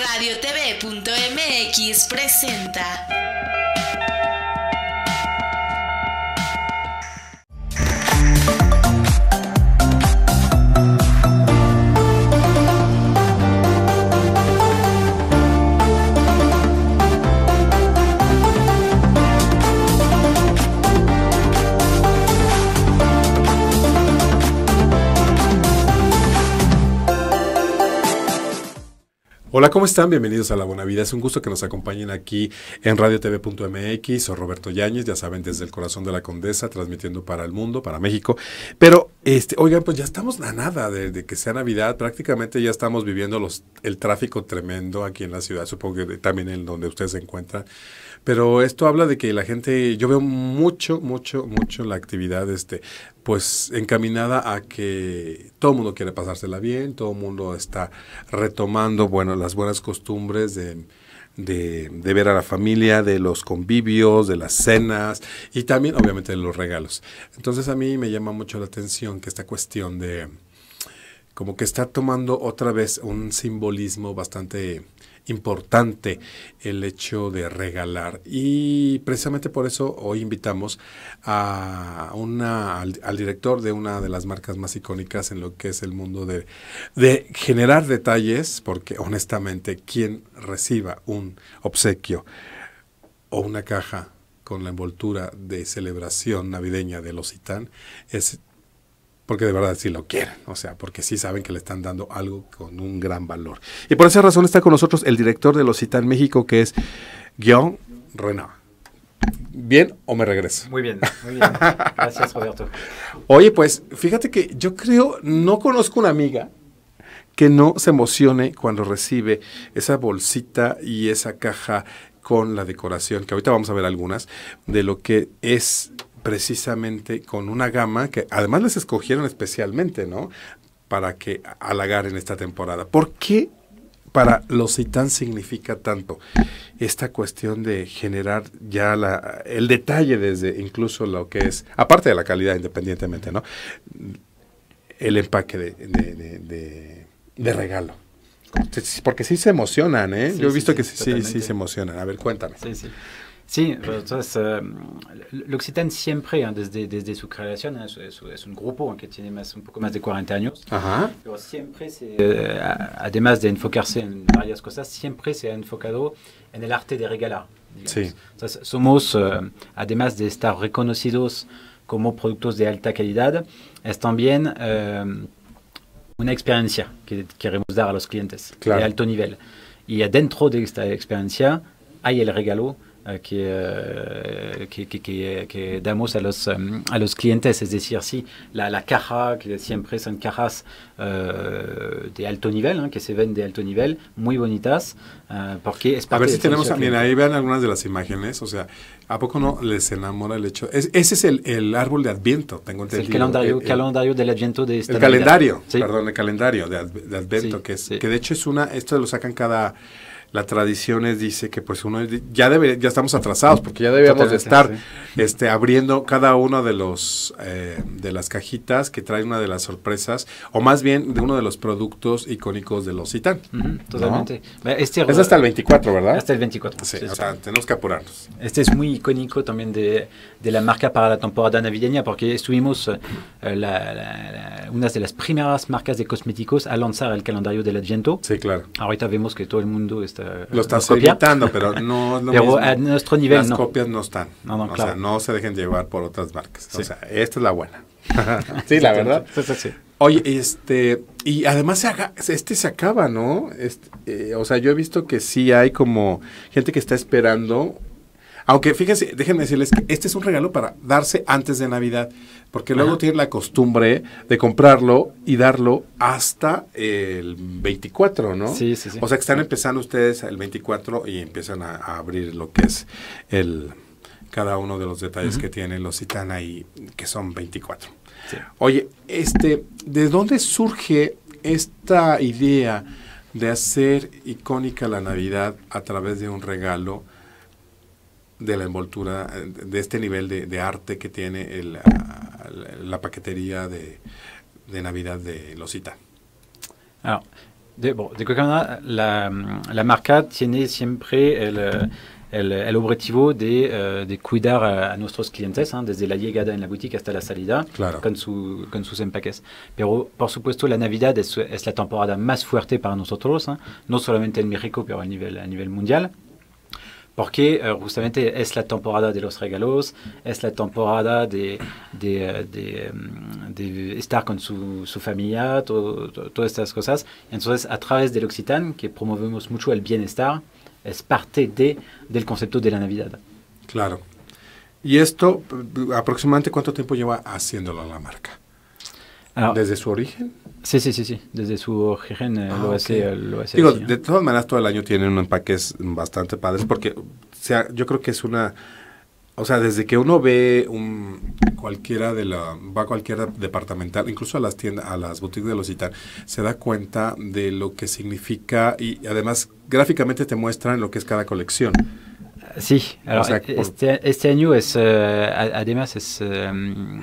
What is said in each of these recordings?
radiotv.mx presenta Hola, ¿cómo están? Bienvenidos a La Buena Vida. Es un gusto que nos acompañen aquí en radiotv.mx Soy Roberto Yáñez, ya saben, desde el corazón de la Condesa, transmitiendo para el mundo, para México. Pero, este, oigan, pues ya estamos a nada de, que sea Navidad. Prácticamente ya estamos viviendo los, el tráfico tremendo aquí en la ciudad, supongo que también en donde ustedes se encuentran. Pero esto habla de que la gente, yo veo mucho, mucho, mucho la actividad este, pues encaminada a que todo el mundo quiere pasársela bien, todo el mundo está retomando bueno, las buenas costumbres de, de, ver a la familia, de los convivios, de las cenas y también obviamente de los regalos. Entonces a mí me llama mucho la atención que esta cuestión de como que está tomando otra vez un simbolismo bastante importante el hecho de regalar. Y precisamente por eso hoy invitamos a una, al, director de una de las marcas más icónicas en lo que es el mundo de, de generar detalles, porque honestamente quien reciba un obsequio o una caja con la envoltura de celebración navideña los lositán es porque de verdad sí lo quieren, o sea, porque sí saben que le están dando algo con un gran valor. Y por esa razón está con nosotros el director de Los en México, que es Guillaume Renaud. ¿Bien o me regreso? Muy bien, muy bien. Gracias, Roberto. Oye, pues fíjate que yo creo, no conozco una amiga que no se emocione cuando recibe esa bolsita y esa caja con la decoración, que ahorita vamos a ver algunas, de lo que es precisamente con una gama que además les escogieron especialmente, ¿no? Para que halagar en esta temporada. ¿Por qué para los Itán significa tanto esta cuestión de generar ya la, el detalle desde incluso lo que es, aparte de la calidad independientemente, ¿no? El empaque de, de, regalo. Porque sí se emocionan, ¿eh? Yo he visto que sí, sí, sí se emocionan. A ver, cuéntame. Sí, sí. Sí, entonces eh, l'Occitane siempre, hein, desde, desde su creación, hein, hein es, es, un grupo hein, que tiene más, un poco más de 40 años, Ajá. pero siempre, se, eh, además de enfocarse en varias cosas, siempre se ha enfocado en el arte de regalar. Sí. Entonces, somos, eh, además de estar reconocidos como productos de alta calidad, es también euh, una experiencia que queremos dar a los clientes claro. de alto nivel. Y dentro de esta experiencia hay el regalo. Eh, eh, que, que, que, eh, que, damos a los, em, a los clientes. Es decir, sí, la, la caja, que siempre son cajas de alto nivel, que se ven de alto nivel, muy bonitas, porque es parte A ver si tenemos también, ahí vean algunas de las imágenes, o sea, ¿a poco no les enamora el hecho? ese es el, el, árbol de Adviento, tengo entendido. el calendario, calendario del Adviento de esta El calendario, perdón, el calendario de, Adviento, que, que de hecho es una, esto lo sacan cada la tradición dice que pues uno ya ya estamos atrasados porque ya debíamos de estar este, abriendo cada una de los eh, de las cajitas que trae una de las sorpresas o más bien de uno de los productos icónicos de los totalmente. Este es hasta el 24, ¿verdad? Hasta el 24. Sí, tenemos que apurarnos. Este es muy icónico también de, la marca para la temporada navideña porque estuvimos eh, una de las primeras marcas de cosméticos a lanzar el calendario del Adviento. Sí, claro. Ahorita vemos que todo el mundo está este, lo están evitando, pero no es lo A nuestro nivel Las copias no están. No, no, o sea, no se dejen llevar por otras marcas. O sea, esta es la buena. sí, la verdad. Oye, este, y además se este se acaba, ¿no? Este, eh, o sea, yo he visto que sí hay como gente que está esperando. Aunque fíjense, déjenme decirles que este es un regalo para darse antes de Navidad. Porque luego tiene la costumbre de comprarlo y darlo hasta el 24, ¿no? Sí, sí, sí. O sea que están empezando ustedes el 24 y empiezan a, abrir lo que es el cada uno de los detalles que tienen los citan ahí, que son 24. Oye, este, ¿de dónde surge esta idea de hacer icónica la Navidad a través de un regalo de la envoltura, de este nivel de arte que tiene el, la paquetería de, de Navidad de Losita. Alors, de, bon, de la, la marca tiene siempre el, el, el objetivo de, eh, de, cuidar a, nuestros clientes, hein, desde la llegada en la boutique hasta la salida, claro. con, su, con, sus empaques. Pero, por supuesto, la Navidad es, la temporada más fuerte para nosotros, hein, no solamente en México, pero a nivel, a nivel mundial. porque eh, justamente es la temporada de los regalos, es la temporada de, de, mm, estar con su, familia, todas estas cosas. Entonces, a través del Occitan, que promovemos mucho el bienestar, es parte de, del concepto de la Navidad. Claro. ¿Y esto aproximadamente cuánto tiempo lleva haciéndolo la marca? Ah. ¿Desde su origen? Sí, sí, sí, sí. Desde su origen eh, ah, lo, hace, Digo, de todas maneras, todo el año tienen un empaque bastante padre, porque sea, yo creo que es una. O sea, desde que uno ve un, cualquiera de la, va a cualquier departamental, incluso a las tiendas, a las boutiques de los Itán, se da cuenta de lo que significa y además gráficamente te muestran lo que es cada colección. Sí, ah, eh, este, este, año es, eh, además es, em,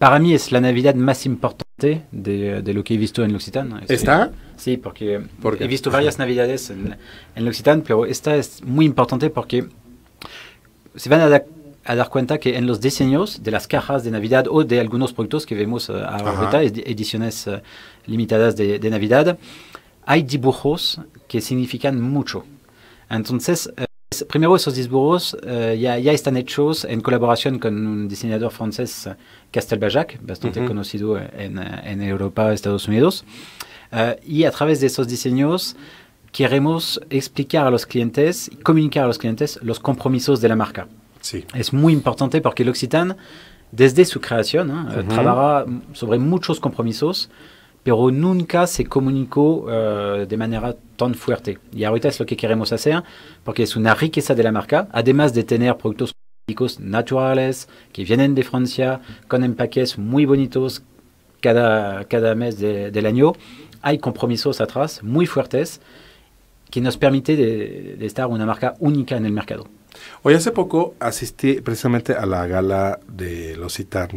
para mí es la Navidad más importante de, lo que he visto en L'Occitane. ¿Está? Sí, porque he visto varias navidades en, en pero esta es muy importante porque se van a, dar cuenta que en los diseños de las cajas de Navidad o de algunos productos que vemos eh, ahorita, ediciones eh, limitadas de, Navidad, hay dibujos que significan mucho. Entonces, eh, Primero esos disburos, eh, ya, ya, están choses, en collaboration avec un diseñador français, Castelbajac, bastante conocido en, eh, en, Europa, Estados Unidos. Eh, y a través de esos diseños queremos expliquer a los clientes, comunicar a los clientes los compromisos de la marque. C'est très important parce que l'Occitane, depuis desde su creación, sur uh -huh. trabaja sobre muchos compromisos pero nunca se comunicó euh, de manera tan fuerte. Y ahorita es lo que queremos hacer, porque es una riqueza de la marca, además de tener productos naturales que vienen de Francia, con empaques muy bonitos cada, cada mes del año. Hay compromisos atrás muy fuertes que nos permite de, estar una marca única en el mercado. Hoy hace poco asistí precisamente a la gala de los Citar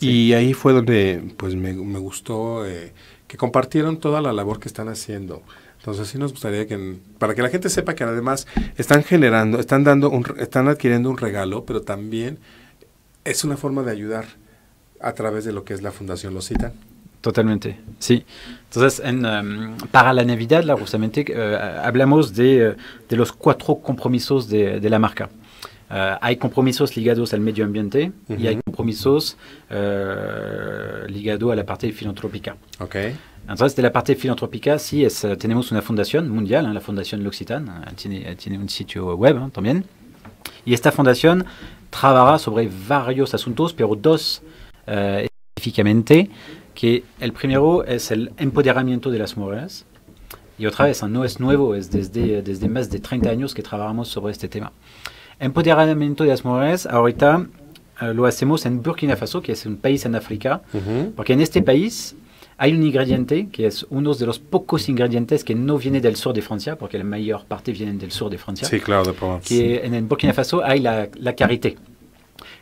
y ahí fue donde pues me, gustó eh, que compartieron toda la labor que están haciendo. Entonces sí nos gustaría que, para que la gente sepa que además están generando, están dando, un, están adquiriendo un regalo, pero también es una forma de ayudar a través de lo que es la Fundación Losita. Totalmente, sí. Entonces, en, em, para la Navidad, la, justamente, eh, hablamos de, los cuatro compromisos de, la marca. Eh, hay compromisos ligados al medio ambiente y hay compromisos euh, ligado à la parte OK. En Entonces, de la partie philanthropica. Si es, tenemos una fundación mundial, la Fundación hein, L'Occitane, hein, tiene, tiene, un sitio web hein, también. Y esta fundación trabaja sobre varios asuntos, pero dos euh, específicamente, que el primero es el empoderamiento de las mujeres. Y otra vez, no es nuevo, es desde, desde más de 30 años que trabajamos sobre este tema. Empoderamiento de las mujeres, ahorita euh, l'OACMO, c'est Burkina Faso, qui est un pays en Afrique, parce mhm. qu'en porque pays, este y a un ingrediente qui est un de los pocos ingredientes que viennent viene del des frontières, parce que la meilleure partie vient del sur des frontières. C'est clair de Qui en Burkina Faso a la, la carité,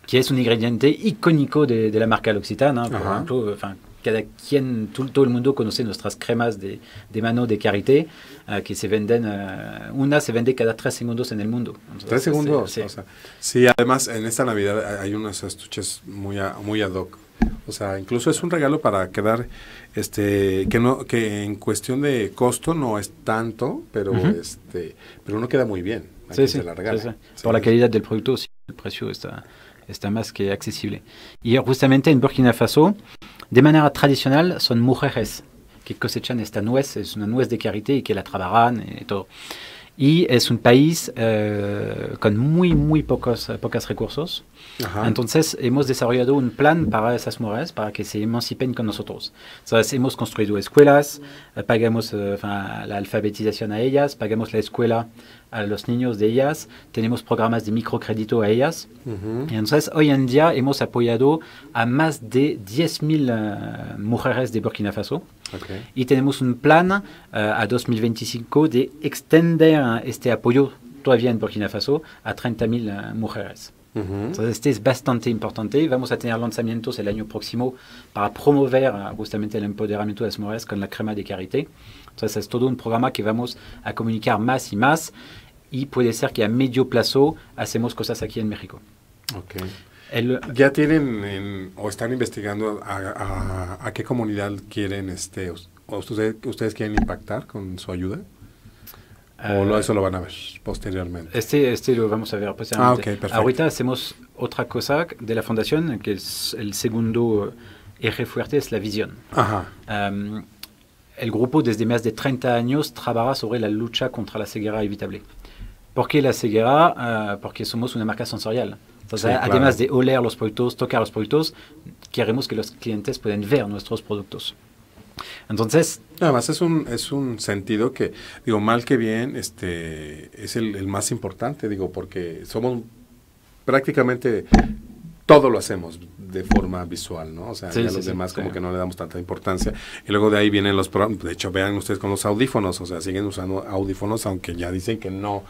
qui est un ingrediente iconico de, de la à L'Occitane. Hein, uh cada quien, todo, el mundo conoce nuestras cremas de, mano de Carité, euh, que se venden, euh, una se vende cada tres segundos en el mundo. ¿Tres segundos? Sí. sí, además en esta Navidad hay unas estuches muy, muy ad hoc. O sea, incluso es un regalo para quedar, este, que no, que en cuestión de costo no es tanto, pero este, pero uno queda muy bien. Sí, sí, se la regala. Por la calidad del producto, sí, el precio está c'est un masque qui est accessible. Y justamente en Burkina Faso, de manière traditionnelle, son mujeres que cosechan esta nuez, es una nuez de carité, qui est la trabajan et tout. Y es un país euh, con muy, muy pocos, eh, pocos recursos. Ajá. Entonces hemos desarrollado un plan para esas mujeres, para que se emancipen con nosotros. Entonces hemos construido escuelas, eh, pagamos eh, la alfabetización a ellas, pagamos la escuela a los niños de ellas, tenemos programas de microcrédito a ellas. entonces hoy en día hemos apoyado a más de 10.000 eh, mujeres de Burkina Faso. Y tenemos un plan eh, a 2025 de extender eh, este apoyo todavía en Burkina Faso a 30.000 mujeres. Entonces, este es bastante importante. Vamos a tener lanzamientos el año próximo para promover eh, justamente el empoderamiento de las mujeres con la crema de carité. Entonces, es todo un programa que vamos a comunicar más y más. Y puede ser que a medio plazo hacemos cosas aquí en México. ¿Ya tienen o están investigando a, qué comunidad quieren, este, o, ustedes, ustedes quieren impactar con su ayuda? O eh, eso lo van a ver posteriormente. Este, este lo vamos a ver posteriormente. Ah, okay, perfecto. Ahorita hacemos otra cosa de la fundación, que es el segundo eje fuerte, es la visión. Ajá. groupe, el grupo desde de 30 años travaille sobre la lucha contra la ceguera evitable. ¿Por qué la ceguera? Uh, porque somos una marca sensorial. Entonces, sí, además de oler los productos, tocar los productos, queremos que los clientes puissent ver nuestros productos. Entonces... Nada más es un, es un sentido que, digo, mal que bien, este, es el, el más importante, digo, porque somos prácticamente todo lo hacemos, de forma visual, ¿no? O sea, a los demás como que no le damos tanta importancia. Y luego de ahí vienen los de hecho vean ustedes con los audífonos, o sea, siguen usando audífonos aunque ya dicen que no,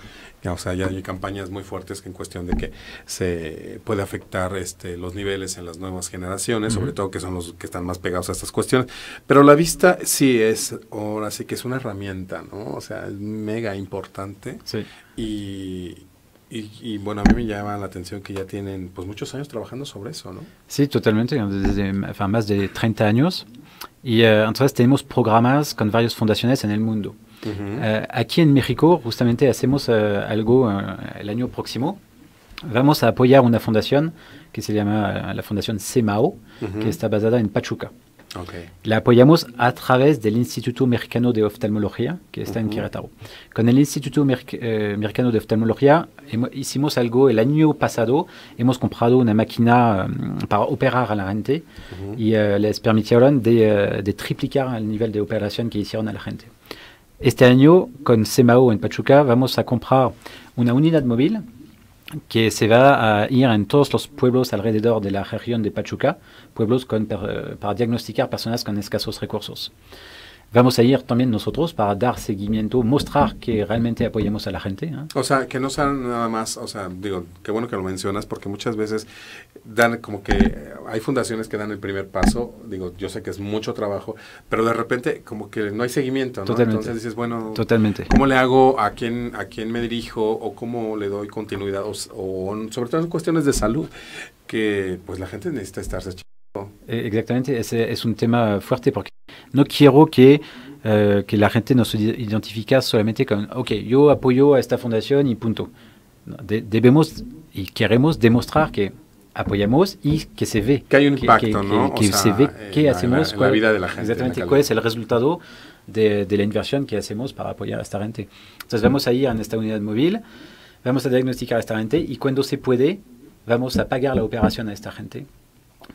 o sea, ya hay campañas muy fuertes en cuestión de que se puede afectar este, los niveles en las nuevas generaciones, sobre todo que son los que están más pegados a estas cuestiones. Pero la vista sí es, ahora sí que es una herramienta, ¿no? O sea, es mega importante. Sí. Y, y, bueno, a mí me llama la atención que ya tienen pues muchos años trabajando sobre eso, ¿no? Sí, totalmente, desde más de 30 años. Y eh, entonces tenemos programas con varias fundaciones en el mundo. Eh, aquí en México, justamente hacemos eh, algo el año próximo. Vamos a apoyar una fundación que se llama la Fundación CEMAO, que está basada en Pachuca. Okay. La apoyamos a través del Instituto Mexicano de Oftalmología, que está uh -huh. en Querétaro. Con el Instituto Mexicano eh, de Oftalmología hicimos algo el año pasado. Hemos comprado una máquina mm, para operar a la gente y eh, les permitieron de, eh, de, triplicar el nivel de operación que hicieron a la gente. Este año, con CEMAO en Pachuca, vamos a comprar una unidad móvil que se va a ir en todos los pueblos alrededor de la región de Pachuca, pueblos con, per, eh, para diagnosticar personas con escasos recursos. vamos a ir también nosotros para dar seguimiento, mostrar que realmente apoyamos a la gente. ¿eh? O sea, que no sean nada más, o sea, digo, qué bueno que lo mencionas, porque muchas veces dan como que hay fundaciones que dan el primer paso, digo, yo sé que es mucho trabajo, pero de repente como que no hay seguimiento, Totalmente. Entonces dices, bueno, ¿cómo le hago? ¿A quién, a quién me dirijo? ¿O cómo le doy continuidad? O, o sobre todo en cuestiones de salud, que pues la gente necesita estarse eh, exactamente, es, es un tema fuerte porque no quiero que, eh, que la gente nos identifique solamente con, ok, yo apoyo a esta fundación y punto. debemos y queremos demostrar que apoyamos y que se ve. Que hay un impacto, se ve que hacemos. En la, vida de la gente. Exactamente, cuál es el resultado de, de, la inversión que hacemos para apoyar a esta gente. Entonces vamos a ir a esta unidad móvil, vamos a diagnosticar a esta gente y cuando se puede, vamos a pagar la operación a esta gente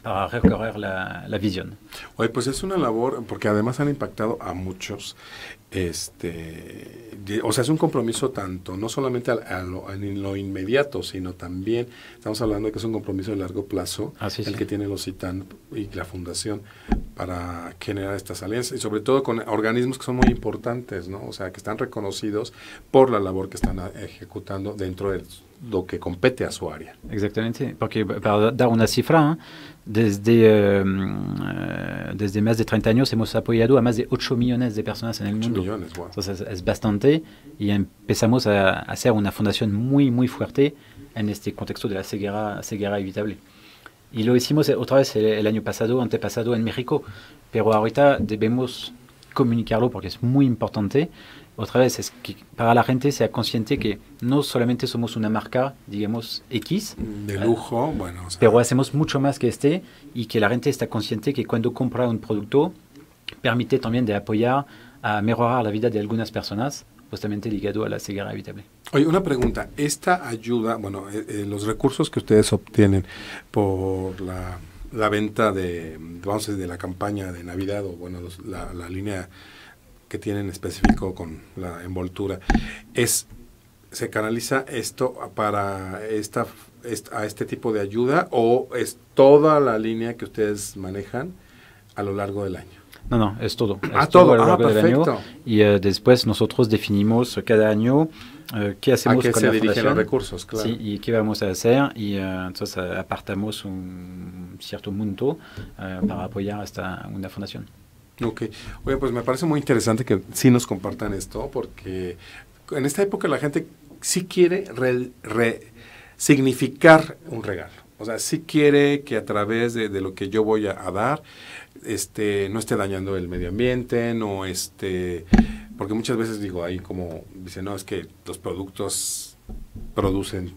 para recorrer la, visión. Oye, pues es una labor, porque además han impactado a muchos. Este, o sea, es un compromiso tanto, no solamente en lo inmediato, sino también, estamos hablando de que es un compromiso de largo plazo, ah, el que tiene los CITAN y la Fundación para generar estas alianzas, y sobre todo con organismos que son muy importantes, ¿no? O sea, que están reconocidos por la labor que están ah, ejecutando dentro de ellos. lo que compete a su área. Exactamente, porque para dar una cifra, ¿eh? desde, eh, eh desde más de 30 años hemos apoyado a más de 8 millones de personas en el mundo. Millones, wow. Entonces es bastante y empezamos a, hacer una fundación muy, muy fuerte en este contexto de la ceguera, ceguera evitable. Y lo hicimos otra vez el, el año pasado, antepasado en México, pero ahorita debemos comunicarlo porque es muy importante. otra vez, es que para la gente sea consciente que no solamente somos una marca, digamos, X. De lujo, bueno. Pero hacemos mucho más que este y que la gente está consciente que cuando compra un producto, permite también de apoyar a mejorar la vida de algunas personas, justamente ligado a la ceguera habitable. Oye, una pregunta. Esta ayuda, bueno, eh, eh, los recursos que ustedes obtienen por la, venta de, vamos a decir, de la campaña de Navidad o, bueno, la, la línea que tienen específico con la envoltura. Es, ¿Se canaliza esto para esta, a este tipo de ayuda o es toda la línea que ustedes manejan a lo largo del año? No, no, es todo. Ah, es ah, todo, año. Y eh, después nosotros definimos cada año eh, qué hacemos ¿A qué con se dirigen los recursos, claro. Sí, y qué vamos a hacer. Y eh, entonces apartamos un cierto monto para apoyar hasta una fundación. Ok. Oye, pues me parece muy interesante que sí nos compartan esto, porque en esta época la gente sí quiere re, significar un regalo. O sea, sí quiere que a través de, lo que yo voy a, dar, este, no esté dañando el medio ambiente, no este, porque muchas veces digo ahí como, dice, no, es que los productos producen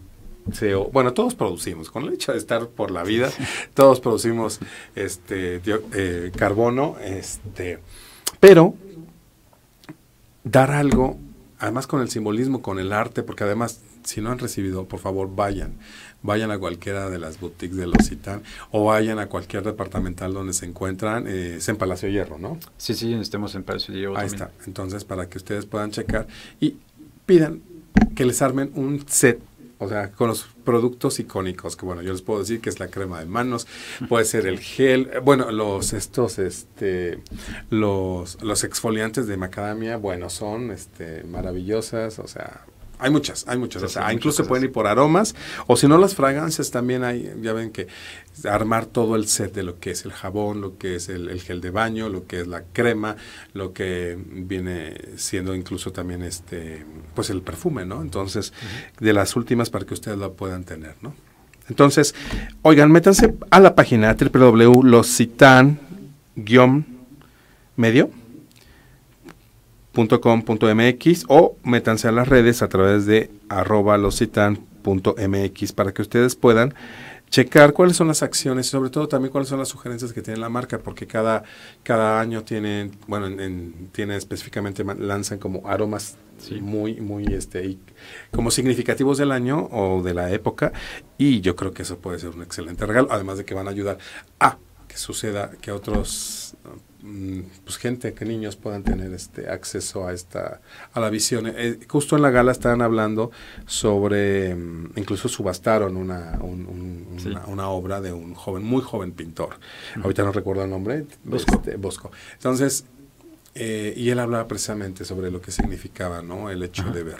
bueno, todos producimos, con el hecho de estar por la vida, todos producimos este eh, carbono, este, pero dar algo, además con el simbolismo, con el arte, porque además, si no han recibido, por favor, vayan, vayan a cualquiera de las boutiques de los o vayan a cualquier departamental donde se encuentran, eh, es en Palacio Hierro, ¿no? Sí, sí, estemos en Palacio Hierro. Ahí está, entonces para que ustedes puedan checar y pidan que les armen un set o sea, con los productos icónicos, que bueno, yo les puedo decir que es la crema de manos, puede ser el gel, eh, bueno, los estos, este, los, los exfoliantes de macadamia, bueno, son, este, maravillosas, o sea, hay muchas, hay muchas. incluso se pueden ir por aromas. O si no, las fragancias también hay. Ya ven que armar todo el set de lo que es el jabón, lo que es el, gel de baño, lo que es la crema, lo que viene siendo incluso también este, pues el perfume, ¿no? Entonces, de las últimas para que ustedes lo puedan tener, ¿no? Entonces, oigan, métanse a la página www.lositan-medio .com.mx o métanse a las redes a través de arroba lositan.mx para que ustedes puedan checar cuáles son las acciones y sobre todo también cuáles son las sugerencias que tiene la marca, porque cada, cada año tienen, bueno, en, tiene específicamente, lanzan como aromas muy, muy, este, como significativos del año o de la época y yo creo que eso puede ser un excelente regalo, además de que van a ayudar a suceda, que otros, mm, pues gente, que niños puedan tener este acceso a esta, a la visión. Eh, justo en la gala estaban hablando sobre, mm, incluso subastaron una, una, obra de un joven, muy joven pintor. Ahorita no recuerdo el nombre. Bosco. Este, Entonces, eh, y él hablaba precisamente sobre lo que significaba, ¿no? El hecho de ver,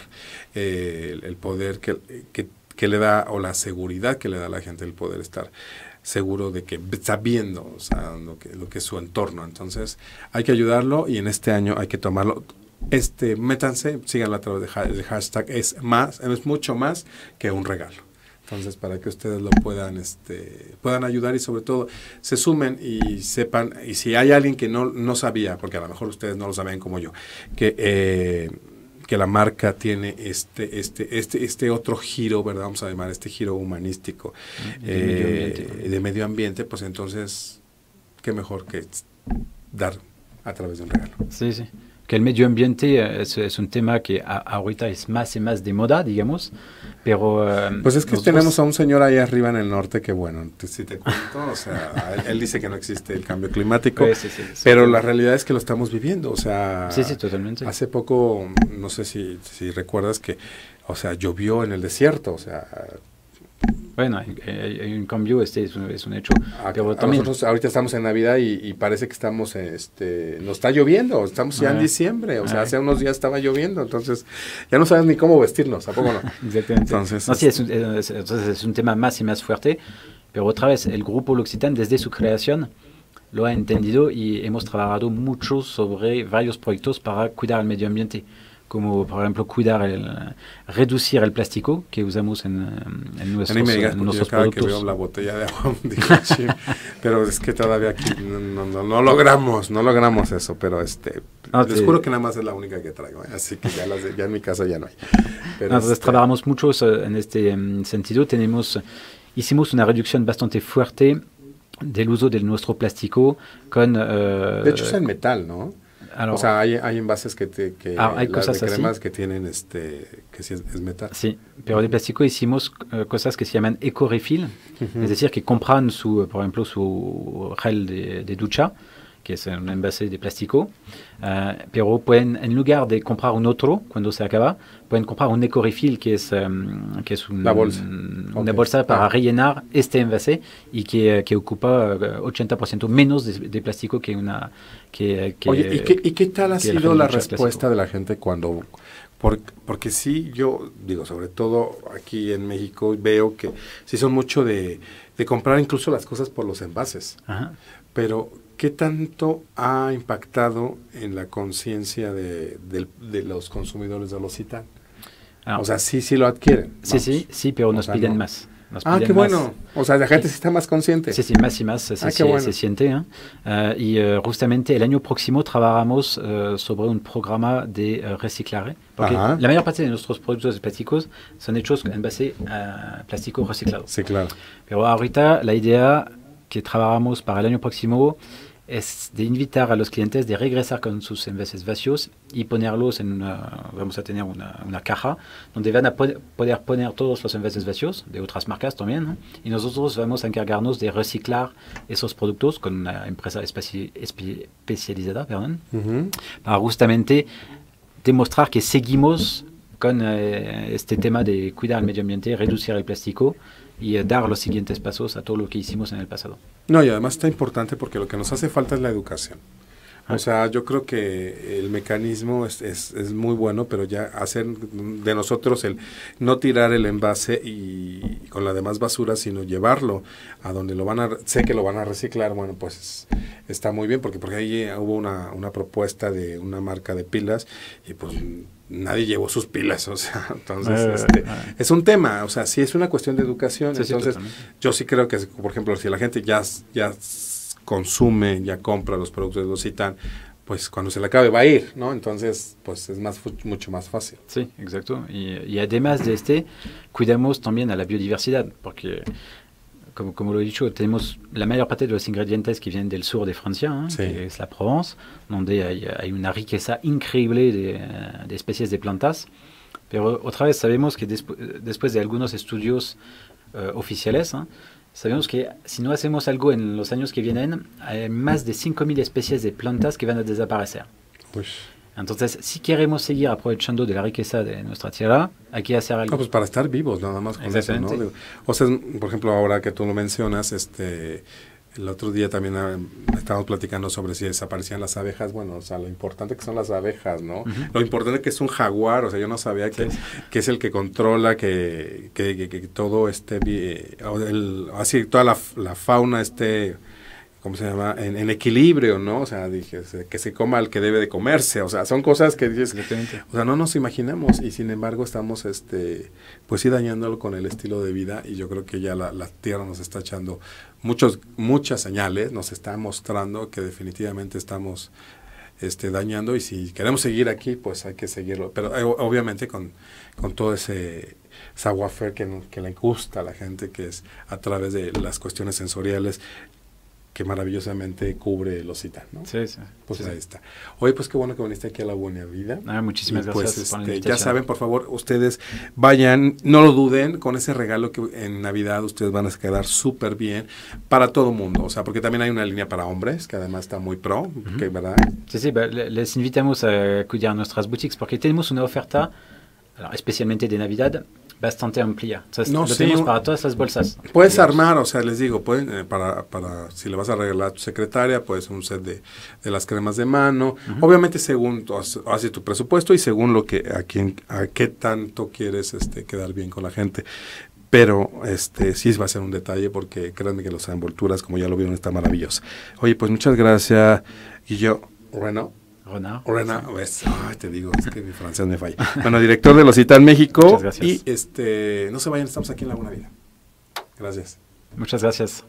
eh, el, poder que, que, que, le da, o la seguridad que le da a la gente el poder estar seguro de que está viendo lo, que, es su entorno. Entonces hay que ayudarlo y en este año hay que tomarlo este, métanse, síganlo a través de hashtag, es más, es mucho más que un regalo. Entonces, para que ustedes lo puedan, este, puedan ayudar y sobre todo se sumen y sepan, y si hay alguien que no, no sabía, porque a lo mejor ustedes no lo sabían como yo, que eh, que la marca tiene este, este, este, este otro giro, ¿verdad? Vamos a llamar este giro humanístico de, eh, medio ambiente, de medio ambiente, pues entonces, qué mejor que dar a través de un regalo. Sí, sí que el medio ambiente eh, es, un tema que ahorita es más y más de moda, digamos, pero... Eh, pues es que tenemos a un señor ahí arriba en el norte que, bueno, si te cuento, o sea, él, dice que no existe el cambio climático, pero la realidad es que lo estamos viviendo, o sea... Sí, sí, totalmente. Hace poco, no sé si, si recuerdas que, o sea, llovió en el desierto, o sea bueno, hay, un cambio, este es un, hecho. A, ah, nosotros ahorita estamos en Navidad y, parece que estamos, este, nos está lloviendo, estamos ya en ah. diciembre, o sea, ah. hace unos días estaba lloviendo, entonces ya no sabes ni cómo vestirnos, ¿a no? Exactamente. Entonces, es un, tema más y más fuerte, pero otra vez, el grupo L'Occitane desde su creación lo ha entendido y hemos trabajado mucho sobre varios proyectos para cuidar el medio ambiente como por ejemplo cuidar el reducir el plástico que usamos en, en nuestros, me digas, en nuestros yo cada productos. que veo la botella de agua pero es que todavía aquí no, no, logramos no logramos eso pero este les juro que nada más es la única que traigo ¿eh? así que ya, en mi casa ya no hay nosotros este, trabajamos mucho en este em, sentido tenemos hicimos una reducción bastante fuerte del uso de nuestro plástico con eh, de hecho es el metal no o sea, hay, envases que, que ah, cremas que tienen este que sí es, metal. Sí, pero de plástico hicimos eh, cosas que se llaman ecorefil, es decir, que compran su, por ejemplo, su gel de, ducha, que es un envase de plástico, eh, pero pueden, en lugar de comprar un otro cuando se acaba, pueden comprar un ecorifil, que es, em, que es un, bolsa. una bolsa para ah. rellenar este envase y que, que ocupa 80% eh, menos de, plástico que una... Que, Oye, ¿y qué, tal ha sido la respuesta de la gente cuando... Porque, sí, yo digo, sobre todo aquí en México, veo que sí son mucho de, comprar incluso las cosas por los envases. Pero, ¿qué tanto ha impactado en la conciencia de, de, los consumidores de los CITAN? Ah. O sea, sí, sí lo adquieren. Sí, sí, sí, pero nos piden más. ah, qué más. bueno. O sea, la gente sí. está más consciente. Sí, sí, más y más se, ah, se, bueno. se siente. ¿eh? Ah, y eh, justamente el año próximo trabajamos eh, sobre un programa de eh, reciclar. Porque la mayor parte de nuestros productos plásticos son hechos en base a plástico reciclado. Sí, claro. Pero ahorita la idea que trabajamos para el año próximo es de invitar a los clientes de regresar con sus envases vacíos y ponerlos en una, vamos a tener una, una caja donde van a po poder poner todos los envases vacíos de otras marcas también ¿no? y nosotros vamos a encargarnos de reciclar esos productos con una empresa especi espe especializada perdón, uh -huh. para justamente demostrar que seguimos con eh, este tema de cuidar el medio ambiente, reducir el plástico y eh, dar los siguientes pasos a todo lo que hicimos en el pasado. No, y además está importante porque lo que nos hace falta es la educación. Ah. O sea, yo creo que el mecanismo es, muy bueno, pero ya hacer de nosotros el no tirar el envase y, con la demás basura, sino llevarlo a donde lo van a, sé que lo van a reciclar, bueno, pues está muy bien, porque, porque ahí hubo una, una propuesta de una marca de pilas y pues nadie llevó sus pilas, o sea, entonces eh, este, ah. es un tema, o sea, si es una cuestión de educación, entonces yo sí creo que, por ejemplo, si la gente ya, ya consume, ya compra los productos de los pues cuando se le acabe va a ir, ¿no? Entonces, pues es más, mucho más fácil. Sí, exacto. y además de este, cuidamos también a la biodiversidad, porque comme, comme lo dicho, tenemos la meilleure partie de los ingredientes que viennent del sur de Franciens, hein, qui la Provence, donde hay, a une riqueza incroyable de, de, especies de plantas. Pero otra nous sabemos que après después de algunos estudios eh, oficiales, hein, sabemos que si no hacemos algo en los años que vienen, a más de 5.000 espèces de plantas qui vont disparaître. desaparecer. Entonces, si queremos seguir aprovechando de la riqueza de nuestra tierra, hay que hacer algo. No, pues para estar vivos, nada más con eso, ¿no? o sea, por ejemplo, ahora que tú lo mencionas, este, el otro día también ah, estábamos platicando sobre si desaparecían las abejas. Bueno, o sea, lo importante que son las abejas, ¿no? Lo importante que es un jaguar, o sea, yo no sabía que, es el que controla que, que, todo esté bien, eh, el, así toda la fauna esté ¿cómo se llama? En, equilibrio, ¿no? O sea, dije, que se coma el que debe de comerse, o sea, son cosas que dices, o sea, no nos imaginamos y sin embargo estamos, este, pues sí dañándolo con el estilo de vida y yo creo que ya la, tierra nos está echando muchos, muchas señales, nos está mostrando que definitivamente estamos este, dañando y si queremos seguir aquí, pues hay que seguirlo. Pero eh, obviamente con, con, todo ese savoir que, que le gusta a la gente, que es a través de las cuestiones sensoriales, que maravillosamente cubre los cita, ¿no? Sí, sí. Pues ahí está. Oye, pues qué bueno que viniste aquí a La Buena Vida. Ah, muchísimas gracias. Pues, este, ya saben, por favor, ustedes vayan, no lo duden, con ese regalo que en Navidad ustedes van a quedar súper bien para todo mundo. O sea, porque también hay una línea para hombres, que además está muy pro, ¿verdad? Sí, sí, les invitamos a acudir a nuestras boutiques porque tenemos una oferta, especialmente de Navidad, bastante amplia. Entonces, no, lo tenemos para todas las bolsas. Puedes armar, o sea, les digo, pueden, eh, para, para, si le vas a regalar a tu secretaria, puedes un set de, las cremas de mano. Obviamente, según hace tu presupuesto y según lo que, a quién, a qué tanto quieres este, quedar bien con la gente pero este sí va a ser un detalle porque créanme que las envolturas, como ya lo vieron, están maravillosas. Oye, pues muchas gracias, y yo Bueno, Renard. Renard, pues, ay, te digo, es que mi francés me falla. Bueno, director de en México. Muchas gracias. Y este, no se vayan, estamos aquí en la Buena Vida. Gracias. Muchas gracias.